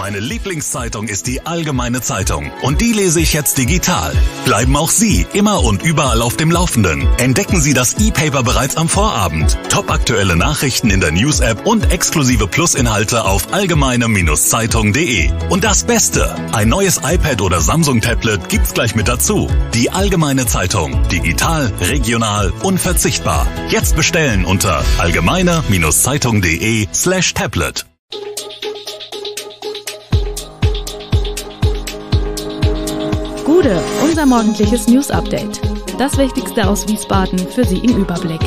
Meine Lieblingszeitung ist die Allgemeine Zeitung und die lese ich jetzt digital. Bleiben auch Sie immer und überall auf dem Laufenden. Entdecken Sie das E-Paper bereits am Vorabend. Top aktuelle Nachrichten in der News-App und exklusive Plus-Inhalte auf allgemeine-zeitung.de. Und das Beste, ein neues iPad oder Samsung-Tablet gibt's gleich mit dazu. Die Allgemeine Zeitung, digital, regional, unverzichtbar. Jetzt bestellen unter allgemeine-zeitung.de slash tablet. Gude, unser morgendliches News Update. Das Wichtigste aus Wiesbaden für Sie im Überblick.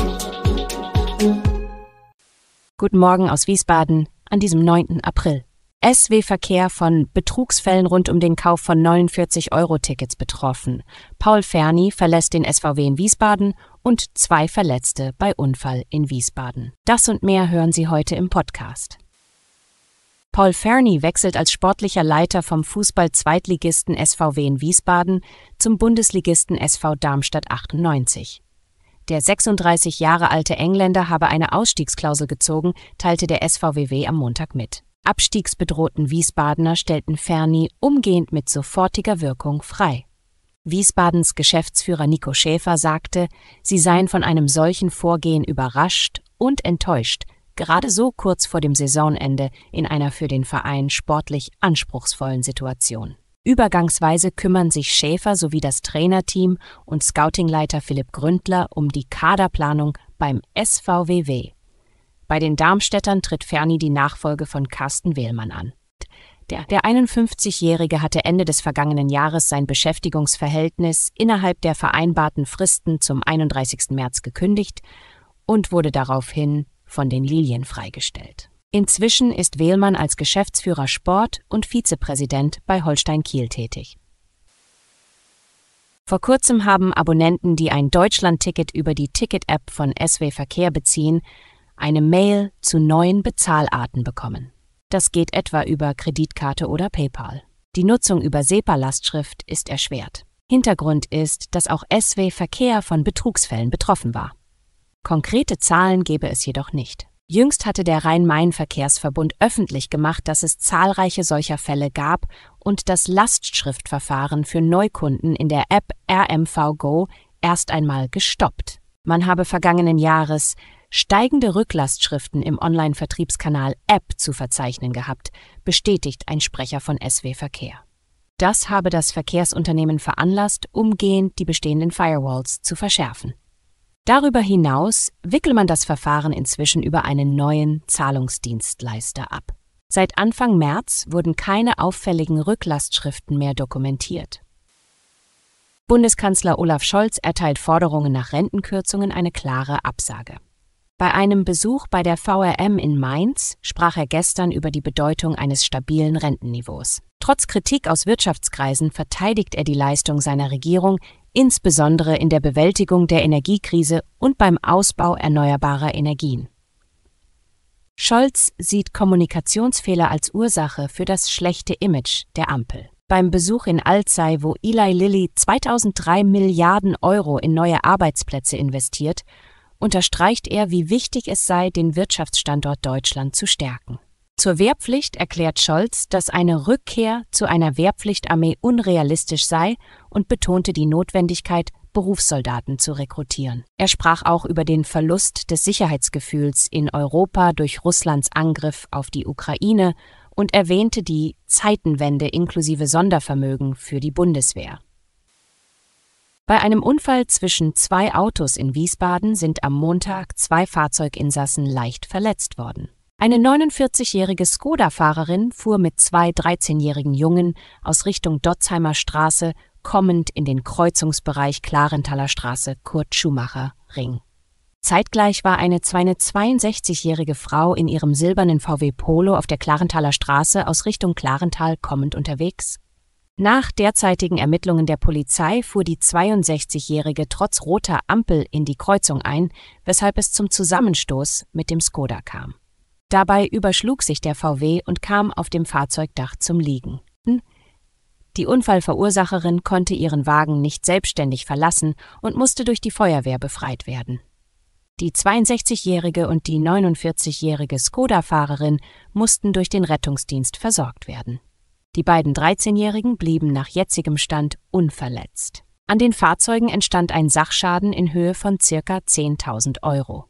Guten Morgen aus Wiesbaden an diesem 9. April. SW Verkehr von Betrugsfällen rund um den Kauf von 49-Euro-Tickets betroffen. Paul Ferni verlässt den SVW in Wiesbaden und zwei Verletzte bei Unfall in Wiesbaden. Das und mehr hören Sie heute im Podcast. Paul Ferny wechselt als sportlicher Leiter vom Fußball-Zweitligisten SVW in Wiesbaden zum Bundesligisten SV Darmstadt 98. Der 36 Jahre alte Engländer habe eine Ausstiegsklausel gezogen, teilte der SVWW am Montag mit. Abstiegsbedrohten Wiesbadener stellten Ferny umgehend mit sofortiger Wirkung frei. Wiesbadens Geschäftsführer Nico Schäfer sagte, sie seien von einem solchen Vorgehen überrascht und enttäuscht, gerade so kurz vor dem Saisonende in einer für den Verein sportlich anspruchsvollen Situation. Übergangsweise kümmern sich Schäfer sowie das Trainerteam und Scoutingleiter Philipp Gründler um die Kaderplanung beim SVWW. Bei den Darmstädtern tritt Ferni die Nachfolge von Carsten Wehlmann an. Der, der 51-Jährige hatte Ende des vergangenen Jahres sein Beschäftigungsverhältnis innerhalb der vereinbarten Fristen zum 31. März gekündigt und wurde daraufhin von den Lilien freigestellt. Inzwischen ist Wehlmann als Geschäftsführer Sport und Vizepräsident bei Holstein Kiel tätig. Vor kurzem haben Abonnenten, die ein Deutschland-Ticket über die Ticket-App von SW Verkehr beziehen, eine Mail zu neuen Bezahlarten bekommen. Das geht etwa über Kreditkarte oder PayPal. Die Nutzung über SEPA-Lastschrift ist erschwert. Hintergrund ist, dass auch SW Verkehr von Betrugsfällen betroffen war. Konkrete Zahlen gebe es jedoch nicht. Jüngst hatte der Rhein-Main-Verkehrsverbund öffentlich gemacht, dass es zahlreiche solcher Fälle gab und das Lastschriftverfahren für Neukunden in der App RMV Go erst einmal gestoppt. Man habe vergangenen Jahres steigende Rücklastschriften im Online-Vertriebskanal App zu verzeichnen gehabt, bestätigt ein Sprecher von SW Verkehr. Das habe das Verkehrsunternehmen veranlasst, umgehend die bestehenden Firewalls zu verschärfen. Darüber hinaus wickelt man das Verfahren inzwischen über einen neuen Zahlungsdienstleister ab. Seit Anfang März wurden keine auffälligen Rücklastschriften mehr dokumentiert. Bundeskanzler Olaf Scholz erteilt Forderungen nach Rentenkürzungen eine klare Absage. Bei einem Besuch bei der VRM in Mainz sprach er gestern über die Bedeutung eines stabilen Rentenniveaus. Trotz Kritik aus Wirtschaftskreisen verteidigt er die Leistung seiner Regierung, insbesondere in der Bewältigung der Energiekrise und beim Ausbau erneuerbarer Energien. Scholz sieht Kommunikationsfehler als Ursache für das schlechte Image der Ampel. Beim Besuch in Alzey, wo Eli Lilly 2003 Milliarden Euro in neue Arbeitsplätze investiert, unterstreicht er, wie wichtig es sei, den Wirtschaftsstandort Deutschland zu stärken. Zur Wehrpflicht erklärt Scholz, dass eine Rückkehr zu einer Wehrpflichtarmee unrealistisch sei und betonte die Notwendigkeit, Berufssoldaten zu rekrutieren. Er sprach auch über den Verlust des Sicherheitsgefühls in Europa durch Russlands Angriff auf die Ukraine und erwähnte die Zeitenwende inklusive Sondervermögen für die Bundeswehr. Bei einem Unfall zwischen zwei Autos in Wiesbaden sind am Montag zwei Fahrzeuginsassen leicht verletzt worden eine 49-jährige Skoda-Fahrerin fuhr mit zwei 13-jährigen Jungen aus Richtung Dotzheimer Straße kommend in den Kreuzungsbereich Klarenthaler Straße Kurt Schumacher Ring. Zeitgleich war eine 62-jährige Frau in ihrem silbernen VW Polo auf der Klarenthaler Straße aus Richtung Klarenthal kommend unterwegs. Nach derzeitigen Ermittlungen der Polizei fuhr die 62-jährige trotz roter Ampel in die Kreuzung ein, weshalb es zum Zusammenstoß mit dem Skoda kam. Dabei überschlug sich der VW und kam auf dem Fahrzeugdach zum Liegen. Hm. Die Unfallverursacherin konnte ihren Wagen nicht selbstständig verlassen und musste durch die Feuerwehr befreit werden. Die 62-jährige und die 49-jährige Skoda-Fahrerin mussten durch den Rettungsdienst versorgt werden. Die beiden 13-jährigen blieben nach jetzigem Stand unverletzt. An den Fahrzeugen entstand ein Sachschaden in Höhe von ca. 10.000 Euro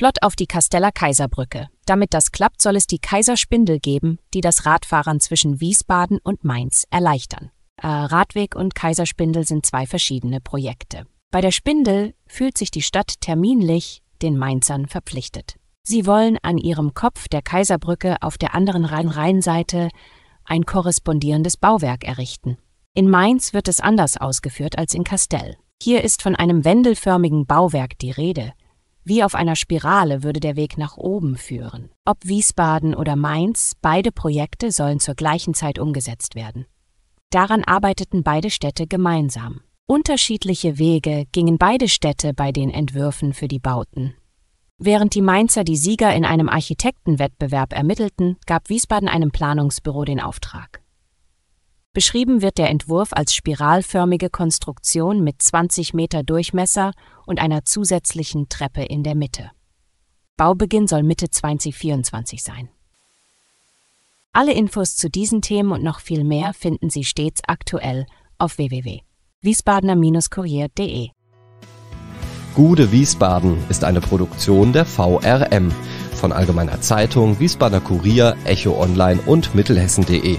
flott auf die Kasteller Kaiserbrücke. Damit das klappt, soll es die Kaiserspindel geben, die das Radfahren zwischen Wiesbaden und Mainz erleichtern. Äh, Radweg und Kaiserspindel sind zwei verschiedene Projekte. Bei der Spindel fühlt sich die Stadt terminlich den Mainzern verpflichtet. Sie wollen an ihrem Kopf der Kaiserbrücke auf der anderen Rhein-Rhein-Seite ein korrespondierendes Bauwerk errichten. In Mainz wird es anders ausgeführt als in Kastell. Hier ist von einem wendelförmigen Bauwerk die Rede, wie auf einer Spirale würde der Weg nach oben führen. Ob Wiesbaden oder Mainz, beide Projekte sollen zur gleichen Zeit umgesetzt werden. Daran arbeiteten beide Städte gemeinsam. Unterschiedliche Wege gingen beide Städte bei den Entwürfen für die Bauten. Während die Mainzer die Sieger in einem Architektenwettbewerb ermittelten, gab Wiesbaden einem Planungsbüro den Auftrag. Beschrieben wird der Entwurf als spiralförmige Konstruktion mit 20 Meter Durchmesser und einer zusätzlichen Treppe in der Mitte. Baubeginn soll Mitte 2024 sein. Alle Infos zu diesen Themen und noch viel mehr finden Sie stets aktuell auf www.wiesbadener-kurier.de. Gute Wiesbaden ist eine Produktion der VRM von Allgemeiner Zeitung, Wiesbadener Kurier, Echo Online und Mittelhessen.de.